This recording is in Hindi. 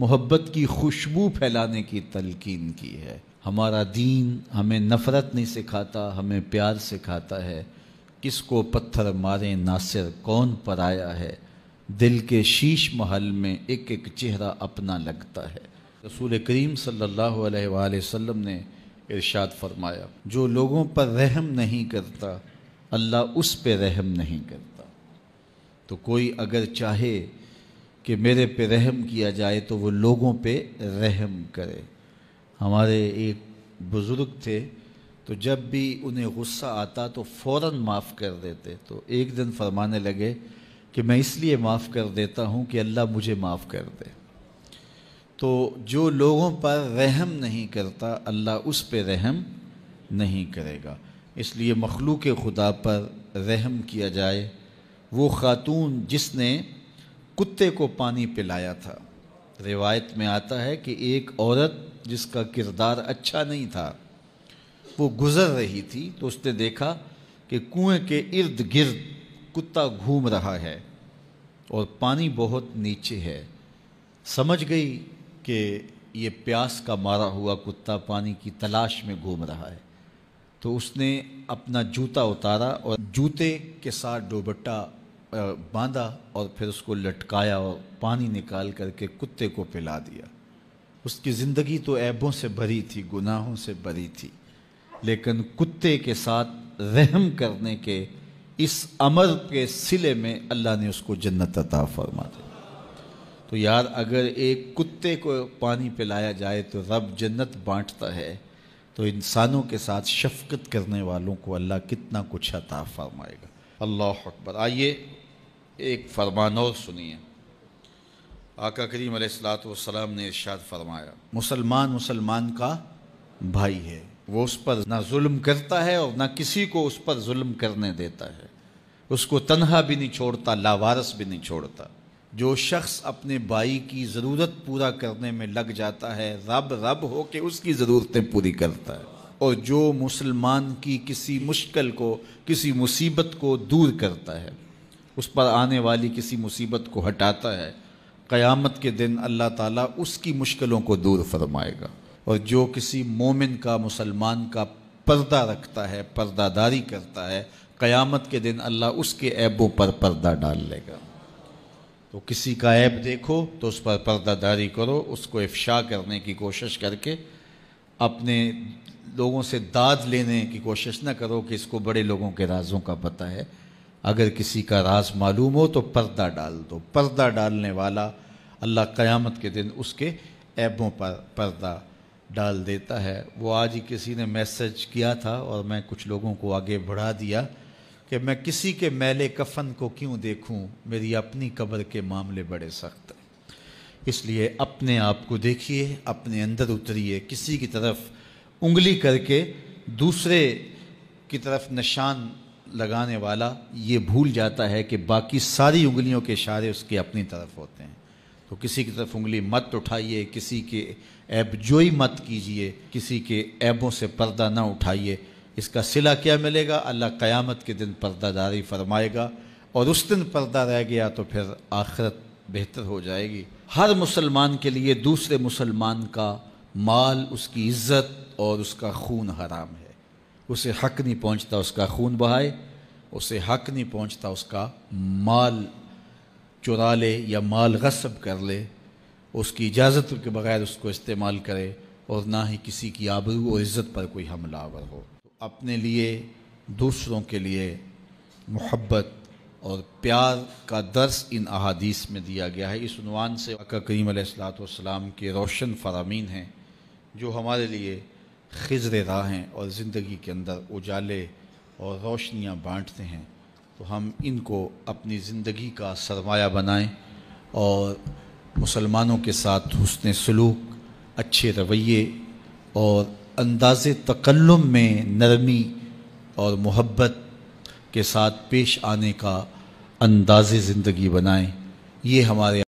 मोहब्बत की खुशबू फैलाने की तलकीन की है हमारा दीन हमें नफ़रत नहीं सिखाता हमें प्यार सिखाता है किसको पत्थर मारे नासिर कौन पर आया है दिल के शीश महल में एक एक चेहरा अपना लगता है रसूल करीम सल्लल्लाहु अलैहि वसल्लम ने इरशाद फरमाया जो लोगों पर रहम नहीं करता अल्लाह उस पर रहम नहीं करता तो कोई अगर चाहे कि मेरे पे रहम किया जाए तो वो लोगों पे रहम करे हमारे एक बुज़ुर्ग थे तो जब भी उन्हें गुस्सा आता तो फ़ौर माफ़ कर देते तो एक दिन फरमाने लगे कि मैं इसलिए माफ़ कर देता हूँ कि अल्लाह मुझे माफ़ कर दे तो जो लोगों पर रहम नहीं करता अल्लाह उस पर रहम नहीं करेगा इसलिए मखलूक खुदा पर रहम किया जाए वो ख़ातून जिसने कुत्ते को पानी पिलाया था रिवायत में आता है कि एक औरत जिसका किरदार अच्छा नहीं था वो गुज़र रही थी तो उसने देखा कि कुएं के इर्द गिर्द कुत्ता घूम रहा है और पानी बहुत नीचे है समझ गई कि ये प्यास का मारा हुआ कुत्ता पानी की तलाश में घूम रहा है तो उसने अपना जूता उतारा और जूते के साथ दोपट्टा बांधा और फिर उसको लटकाया और पानी निकाल करके कुत्ते को पिला दिया उसकी ज़िंदगी तो ऐबों से भरी थी गुनाहों से भरी थी लेकिन कुत्ते के साथ रहम करने के इस अमर के सिले में अल्लाह ने उसको जन्नत अता फरमा दी तो यार अगर एक कुत्ते को पानी पिलाया जाए तो रब जन्नत बांटता है तो इंसानों के साथ शफकत करने वालों को अल्लाह कितना कुछ अता फरमाएगा अल्लाह अकबर आइए एक फरमान और सुनिए आका करीम सलाम ने इर्शाद फरमाया मुसलमान मुसलमान का भाई है वो उस पर ना जुल्म करता है और ना किसी को उस पर जुल्म करने देता है उसको तनहा भी नहीं छोड़ता लावारस भी नहीं छोड़ता जो शख्स अपने भाई की ज़रूरत पूरा करने में लग जाता है रब रब हो के उसकी ज़रूरतें पूरी करता है और जो मुसलमान की किसी मुश्किल को किसी मुसीबत को दूर करता है उस पर आने वाली किसी मुसीबत को हटाता है क़यामत के दिन अल्लाह ताला उसकी मुश्किलों को दूर फरमाएगा और जो किसी मोमिन का मुसलमान का पर्दा रखता है पर्दादारी करता है क़यामत के दिन अल्लाह उसके ऐबों पर पर्दा डाल लेगा तो किसी का ऐब देखो तो उस पर पर्दादारी करो उसको इफ्शा करने की कोशिश करके अपने लोगों से दाद लेने की कोशिश ना करो कि इसको बड़े लोगों के राजों का पता है अगर किसी का राज मालूम हो तो पर्दा डाल दो पर्दा डालने वाला अल्लाह क़यामत के दिन उसके ऐबों पर पर्दा डाल देता है वो आज ही किसी ने मैसेज किया था और मैं कुछ लोगों को आगे बढ़ा दिया कि मैं किसी के मैले कफन को क्यों देखूं मेरी अपनी कब्र के मामले बड़े सख्त हैं इसलिए अपने आप को देखिए अपने अंदर उतरिए किसी की तरफ उंगली करके दूसरे की तरफ निशान लगाने वाला ये भूल जाता है कि बाकी सारी उंगलियों के इशारे उसके अपनी तरफ होते हैं तो किसी की तरफ उंगली मत उठाइए किसी के ऐब जोई मत कीजिए किसी के ऐबों से पर्दा ना उठाइए इसका सिला क्या मिलेगा अल्लाह क़यामत के दिन पर्दादारी फरमाएगा और उस दिन पर्दा रह गया तो फिर आखिरत बेहतर हो जाएगी हर मुसलमान के लिए दूसरे मुसलमान का माल उसकी इज़्ज़त और उसका खून हराम है उसे हक नहीं पहुंचता उसका खून बहाए उसे हक नहीं पहुंचता उसका माल चुरा ले या माल गसब कर ले उसकी इजाज़त के बगैर उसको इस्तेमाल करे और ना ही किसी की आबरू और इज़्ज़त पर कोई हमलावर हो तो अपने लिए दूसरों के लिए मोहब्बत और प्यार का दर्स इन अहादीस में दिया गया है इस उनवान से अका करीम सलाम के रोशन फरामीन हैं जो हमारे लिए खजर हैं और ज़िंदगी के अंदर उजाले और रोशनियाँ बाँटते हैं तो हम इनको अपनी ज़िंदगी का सरमाया बनाएं और मुसलमानों के साथ हसन सलूक अच्छे रवैये और अंदाज़ तकल्लम में नरमी और मोहब्बत के साथ पेश आने का अंदाज़ ज़िंदगी बनाएं ये हमारे